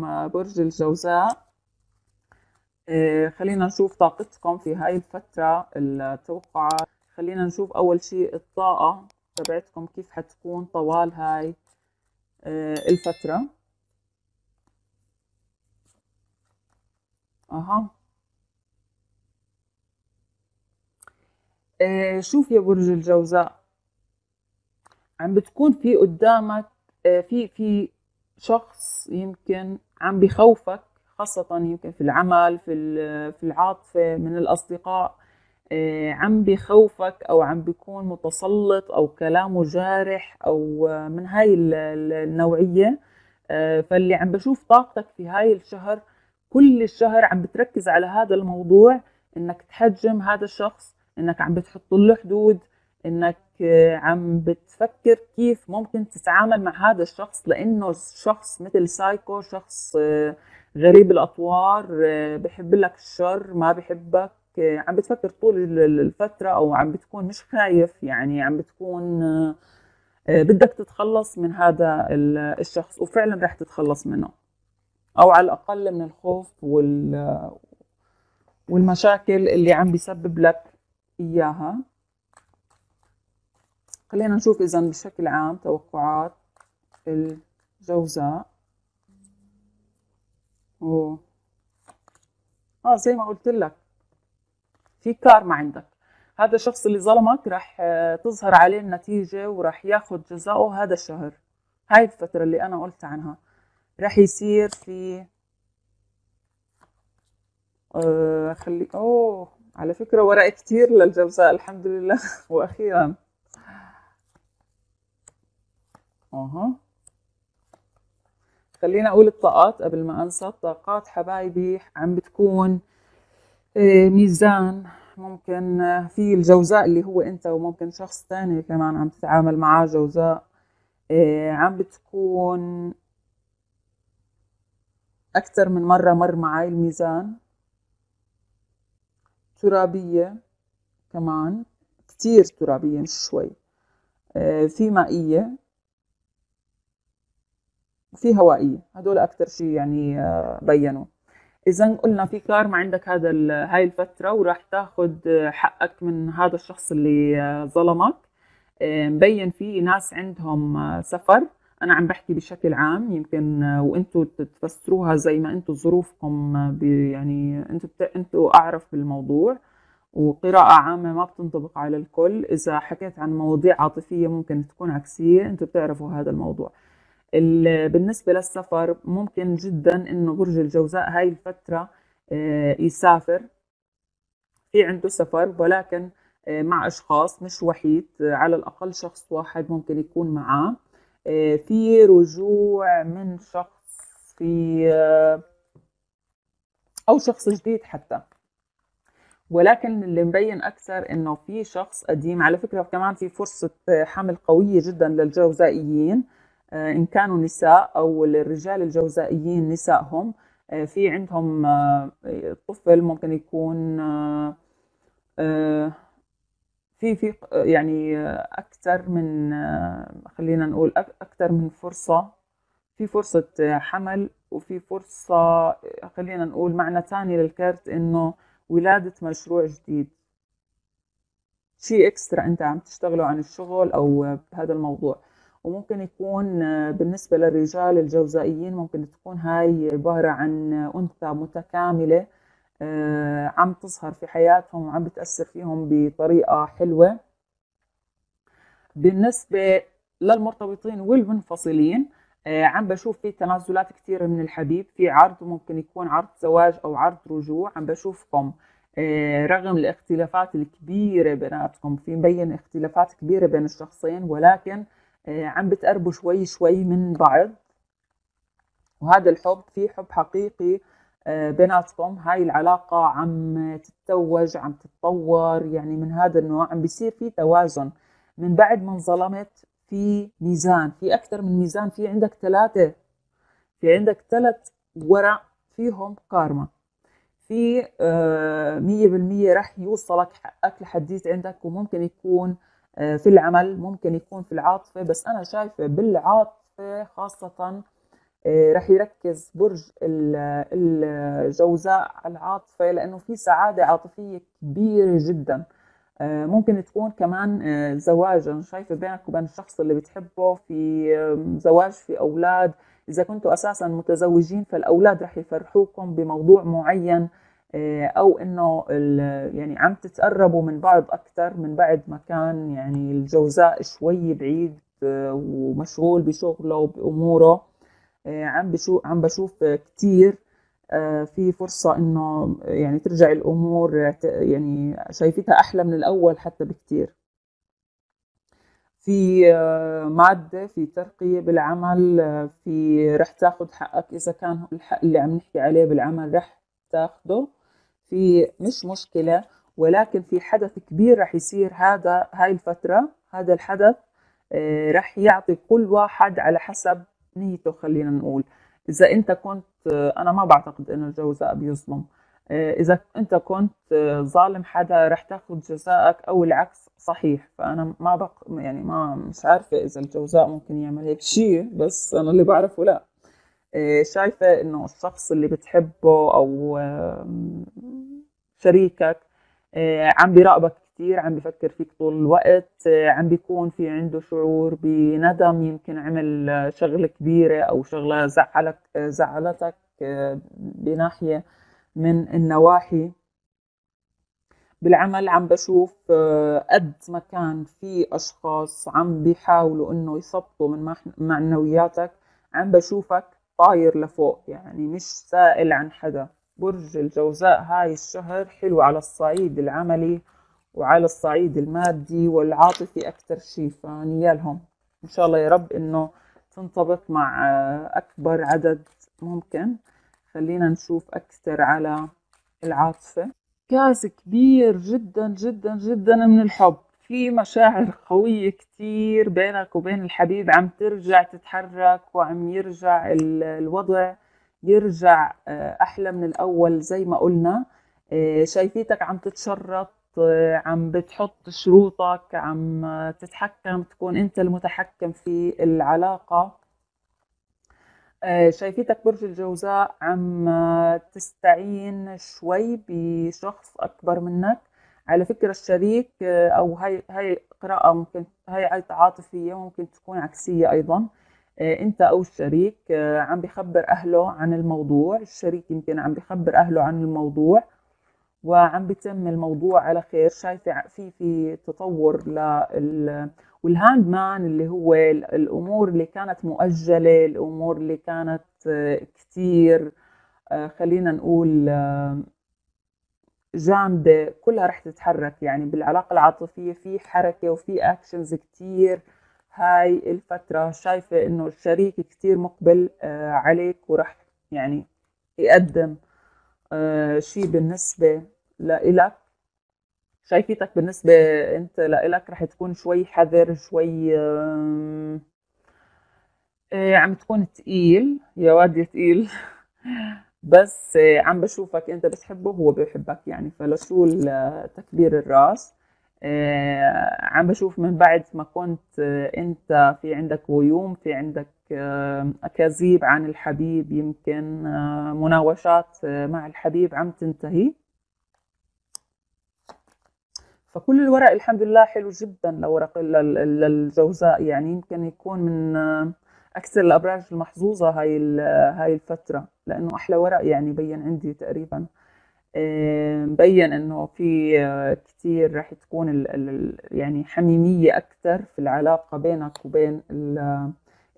اسمها برج الجوزاء آه، خلينا نشوف طاقتكم في هاي الفترة المتوقعة خلينا نشوف أول شيء الطاقة تبعتكم كيف حتكون طوال هاي آه، الفترة أها آه، شوف يا برج الجوزاء عم بتكون في قدامك في في شخص يمكن عم بخوفك خاصة يمكن في العمل في في العاطفة من الأصدقاء آه، عم بخوفك أو عم بيكون متسلط أو كلامه جارح أو آه، من هاي النوعية آه، فاللي عم بشوف طاقتك في هاي الشهر كل الشهر عم بتركز على هذا الموضوع انك تحجم هذا الشخص انك عم بتحط له حدود انك عم بتفكر كيف ممكن تتعامل مع هذا الشخص لانه شخص مثل سايكو شخص آه، غريب الاطوار آه، بحب لك الشر ما بحبك آه، عم بتفكر طول الفترة أو عم بتكون مش خايف يعني عم بتكون بدك تتخلص من هذا الشخص وفعلا رح تتخلص منه أو على الأقل من الخوف وال والمشاكل اللي عم بيسبب لك إياها خلينا نشوف إذا بشكل عام توقعات الجوزاء أوه. اه زي ما قلت لك في كارما عندك هذا الشخص اللي ظلمك راح آه، تظهر عليه النتيجة وراح ياخذ جزاؤه هذا الشهر هاي الفترة اللي أنا قلت عنها راح يصير في اخلي آه، خلي أوه على فكرة ورق كتير للجوزاء الحمد لله وأخيرا اها خلينا اقول الطاقات قبل ما انسى الطاقات حبايبي عم بتكون آه، ميزان ممكن آه، في الجوزاء اللي هو انت وممكن شخص تاني كمان عم تتعامل معاه جوزاء آه، عم بتكون أكثر من مرة مر معي الميزان ترابية كمان كتير ترابية مش شوي في مائية في هوائيه هدول اكثر شيء يعني آه، بينوا اذا قلنا في كارما عندك هذا هاي الفتره وراح تاخذ آه، حقك من هذا الشخص اللي آه، ظلمك مبين في ناس عندهم سفر انا عم بحكي بشكل عام يمكن وانتم تفسروها زي ما انتم ظروفكم يعني انتم بت... انتم اعرف بالموضوع وقراءة عامة ما بتنطبق على الكل إذا حكيت عن مواضيع عاطفية ممكن تكون عكسية أنتم بتعرفوا هذا الموضوع بالنسبة للسفر ممكن جدا انه برج الجوزاء هاي الفترة آه، يسافر في عنده سفر ولكن آه، مع اشخاص مش وحيد على الاقل شخص واحد ممكن يكون معاه آه، في رجوع من شخص في او شخص جديد حتى ولكن اللي مبين اكثر انه في شخص قديم على فكره كمان في فرصه حمل قويه جدا للجوزائيين آه، إن كانوا نساء أو الرجال الجوزائيين نسائهم آه، في عندهم آه، طفل ممكن يكون في في يعني أكثر من خلينا نقول أكثر من فرصة في فرصة حمل وفي فرصة خلينا نقول معنى ثاني للكرت إنه ولادة مشروع جديد شيء اكسترا انت عم تشتغله عن الشغل او بهذا الموضوع وممكن يكون آه، بالنسبة للرجال الجوزائيين ممكن تكون هاي عبارة عن آه، أنثى متكاملة آه، عم تظهر في حياتهم وعم بتأثر فيهم بطريقة حلوة بالنسبة للمرتبطين والمنفصلين عم بشوف في تنازلات كثيرة من الحبيب في عرض ممكن يكون عرض زواج أو عرض رجوع عم بشوفكم رغم الاختلافات الكبيرة بيناتكم في مبين اختلافات كبيرة بين الشخصين ولكن آه، عم بتقربوا شوي شوي من بعض وهذا الحب في حب حقيقي آه، بيناتكم هاي العلاقة عم تتوج عم تتطور يعني من هذا النوع عم بيصير في توازن من بعد ما انظلمت في ميزان في أكثر من ميزان في عندك ثلاثة في عندك ثلاث ورق فيهم كارما في آه، مية بالمية رح يوصلك حقك لحديث عندك وممكن يكون آه، في العمل ممكن يكون في العاطفة بس أنا شايفة بالعاطفة خاصة آه، رح يركز برج الجوزاء على العاطفة لأنه في سعادة عاطفية كبيرة جدا آه، ممكن تكون كمان زواج أنا شايفة بينك وبين الشخص اللي بتحبه في زواج في أولاد إذا كنتوا أساسا متزوجين فالأولاد رح يفرحوكم بموضوع معين آه، او انه يعني عم تتقربوا من بعض اكثر من بعد ما كان يعني الجوزاء شوي بعيد آه، ومشغول بشغله وباموره آه، عم بشوف عم بشوف كثير في فرصة إنه يعني ترجع الأمور يعني شايفتها أحلى من الأول حتى بكثير في مادة في ترقية بالعمل في رح تاخد حقك إذا كان الحق اللي عم نحكي عليه بالعمل رح تاخده في مش مشكله ولكن في حدث كبير رح يصير هذا هاي الفتره هذا الحدث آه، رح يعطي كل واحد على حسب نيته خلينا نقول اذا انت كنت آه، انا ما بعتقد انه الجوزاء بيظلم آه، اذا انت كنت ظالم حدا رح تاخذ جزائك او العكس صحيح فانا ما بق يعني ما مش عارفه اذا الجوزاء ممكن يعمل هيك شيء بس انا اللي بعرفه لا آه، شايفه انه الشخص اللي بتحبه او شريكك آه، عم بيراقبك كثير عم بفكر فيك طول الوقت آه، عم بيكون في عنده شعور بندم يمكن عمل شغله كبيره او شغله زعلك زعلتك بناحيه من النواحي بالعمل عم بشوف قد ما كان في اشخاص عم بيحاولوا انه يثبطوا من معنوياتك عم بشوفك طاير لفوق يعني مش سائل عن حدا برج الجوزاء هاي الشهر حلو على الصعيد العملي وعلى الصعيد المادي والعاطفي أكثر شيء فنيالهم إن شاء الله يا رب إنه تنطبق مع أكبر عدد ممكن خلينا نشوف أكثر على العاطفة كاس كبير جدا جدا جدا من الحب في مشاعر قوية كتير بينك وبين الحبيب عم ترجع تتحرك وعم يرجع الوضع يرجع آه، أحلى من الأول زي ما قلنا آه، شايفيتك عم تتشرط آه، عم بتحط شروطك عم تتحكم تكون أنت المتحكم في العلاقة شايفيتك برج الجوزاء عم تستعين شوي بشخص أكبر منك على فكرة الشريك آه، أو هاي هاي قراءة ممكن هاي عاطفية ممكن تكون عكسية أيضا آه، أنت أو الشريك آه، عم بخبر أهله عن الموضوع الشريك يمكن عم بخبر أهله عن الموضوع وعم بتم الموضوع على خير شايفة في في تطور لل والهاند مان اللي هو الأمور اللي كانت مؤجلة الأمور اللي كانت كتير خلينا نقول جامده كلها رح تتحرك يعني بالعلاقه العاطفيه في حركه وفي اكشنز كتير هاي الفتره شايفه انه الشريك كتير مقبل آه، عليك ورح يعني يقدم آه، شيء بالنسبه لإلك شايفيتك بالنسبة انت لإلك رح تكون شوي حذر شوي آه، عم تكون تقيل يا واد تقيل بس آه، عم بشوفك انت بتحبه هو بيحبك يعني فلشو تكبير الراس آه، عم بشوف من بعد ما كنت آه، انت في عندك غيوم في عندك اكاذيب عن الحبيب يمكن مناوشات مع الحبيب عم تنتهي فكل الورق الحمد لله حلو جدا لورق للجوزاء يعني يمكن يكون من اكثر الابراج المحظوظه هاي هاي الفتره لانه احلى ورق يعني بين عندي تقريبا مبين انه في آه، كثير راح تكون الـ الـ يعني حميميه اكثر في العلاقه بينك وبين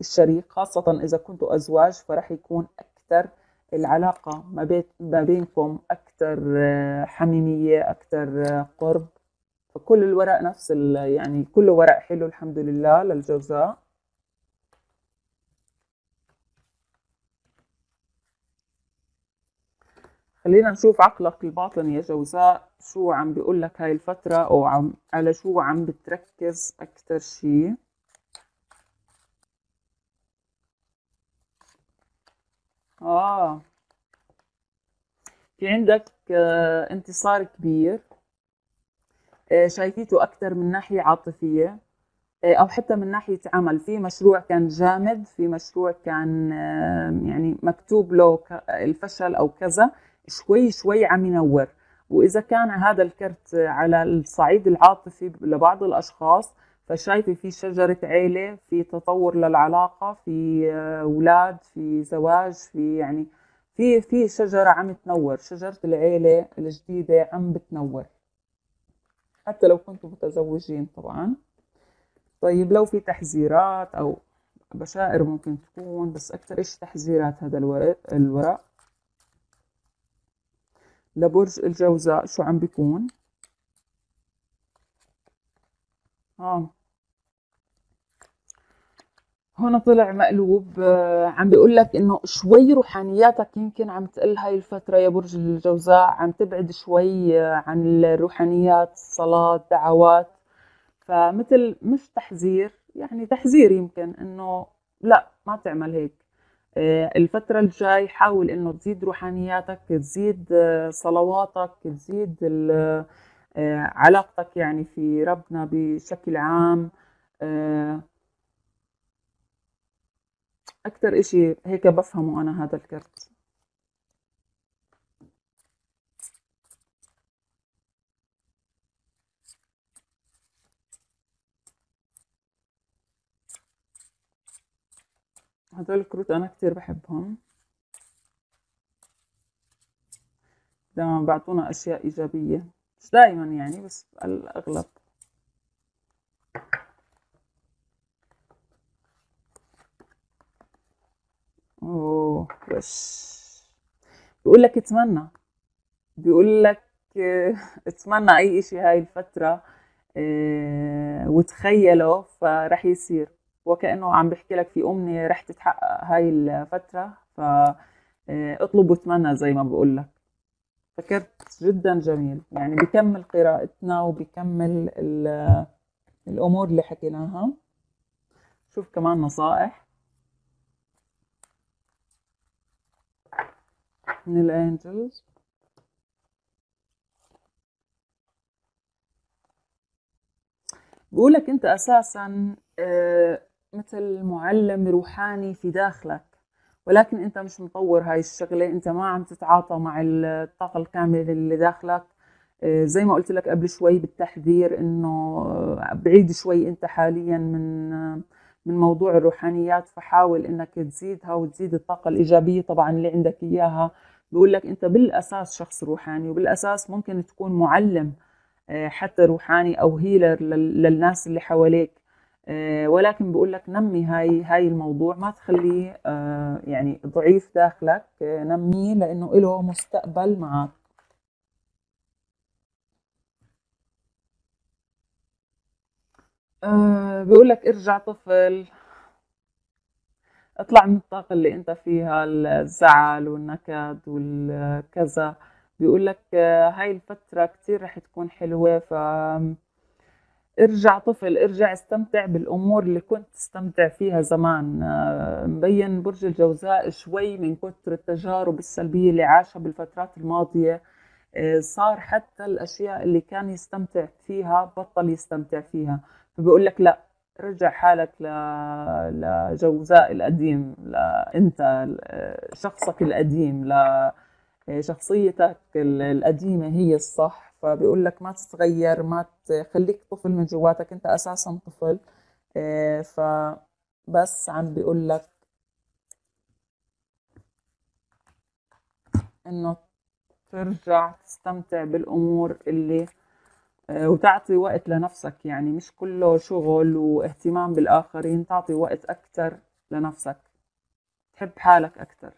الشريك خاصه اذا كنتوا ازواج فراح يكون اكثر العلاقه ما بين ما بينكم اكثر آه، حميميه اكثر آه، قرب فكل الورق نفس يعني كل ورق حلو الحمد لله للجوزاء خلينا نشوف عقلك الباطن يا جوزاء شو عم بيقول لك هاي الفترة أو عم على شو عم بتركز أكتر شي آه في عندك آه انتصار كبير آه شايفيته أكتر من ناحية عاطفية آه أو حتى من ناحية عمل في مشروع كان جامد في مشروع كان يعني مكتوب له الفشل أو كذا شوي شوي عم ينور واذا كان هذا الكرت على الصعيد العاطفي لبعض الاشخاص فشايفه في شجره عيله في تطور للعلاقه في اولاد في زواج في يعني في في شجره عم تنور شجره العيله الجديده عم بتنور حتى لو كنتوا متزوجين طبعا طيب لو في تحذيرات او بشائر ممكن تكون بس اكثر شيء تحذيرات هذا الورق الورق لبرج الجوزاء شو عم بيكون ها آه. هون طلع مقلوب آه، عم بيقول لك انه شوي روحانياتك يمكن عم تقل هاي الفتره يا برج الجوزاء عم تبعد شوي آه، عن الروحانيات الصلاه دعوات فمثل مش تحذير يعني تحذير يمكن انه لا ما تعمل هيك آه، الفترة الجاي حاول انه تزيد روحانياتك تزيد آه، صلواتك تزيد آه، علاقتك يعني في ربنا بشكل عام أكثر إشي هيك بفهمه أنا هذا الكرت هذول الكروت أنا كتير بحبهم دائما بعطونا أشياء إيجابية مش دائما يعني بس الأغلب اوه وش بيقول لك اتمنى بيقول لك اتمنى اي اشي هاي الفترة آه، وتخيله فرح يصير وكانه عم بحكي لك في امنيه رح تتحقق هاي الفتره ف آه، اطلب واتمنى زي ما بقول لك فكرت جدا جميل يعني بكمل قراءتنا وبكمل الامور اللي حكيناها شوف كمان نصائح من الانجلز بقولك انت اساسا آه، مثل معلم روحاني في داخلك ولكن انت مش مطور هاي الشغله انت ما عم تتعاطى مع الطاقه الكامله اللي داخلك آه، زي ما قلت لك قبل شوي بالتحذير انه آه، بعيد شوي انت حاليا من آه، من موضوع الروحانيات فحاول انك تزيدها وتزيد الطاقه الايجابيه طبعا اللي عندك اياها بقول لك انت بالاساس شخص روحاني وبالاساس ممكن تكون معلم حتى روحاني او هيلر للناس اللي حواليك آه، ولكن بقول لك نمي هاي هاي الموضوع ما تخليه آه، يعني ضعيف داخلك آه، نميه لانه له مستقبل معك بقول لك ارجع طفل اطلع من الطاقة اللي انت فيها الزعل والنكد والكذا بيقول لك هاي الفترة كتير رح تكون حلوة ف ارجع طفل ارجع استمتع بالامور اللي كنت استمتع فيها زمان آه، مبين برج الجوزاء شوي من كثر التجارب السلبيه اللي عاشها بالفترات الماضيه آه، صار حتى الاشياء اللي كان يستمتع فيها بطل يستمتع فيها فبقول لك لا رجع حالك ل... لجوزاء القديم انت شخصك القديم لشخصيتك القديمه هي الصح فبيقول لك ما تتغير ما تخليك طفل من جواتك انت اساسا طفل آه، فبس عم بيقول لك انه ترجع تستمتع بالامور اللي آه، وتعطي وقت لنفسك يعني مش كله شغل واهتمام بالاخرين تعطي وقت اكثر لنفسك تحب حالك اكثر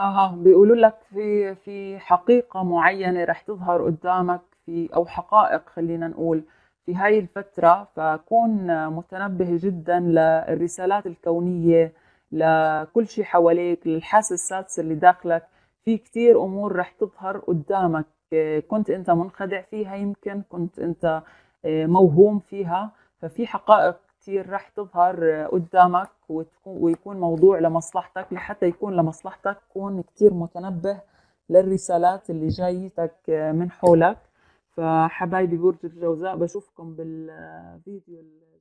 اها بيقولوا لك في في حقيقه معينه رح تظهر قدامك في او حقائق خلينا نقول في هاي الفتره فكون متنبه جدا للرسالات الكونيه لكل شيء حواليك للحاسه السادسه اللي داخلك في كتير امور رح تظهر قدامك كنت انت منخدع فيها يمكن كنت انت آه، موهوم فيها ففي حقائق كثير رح تظهر قدامك ويكون موضوع لمصلحتك لحتى يكون لمصلحتك كون كثير متنبه للرسالات اللي جايتك من حولك فحبايبي برج الجوزاء بشوفكم بالفيديو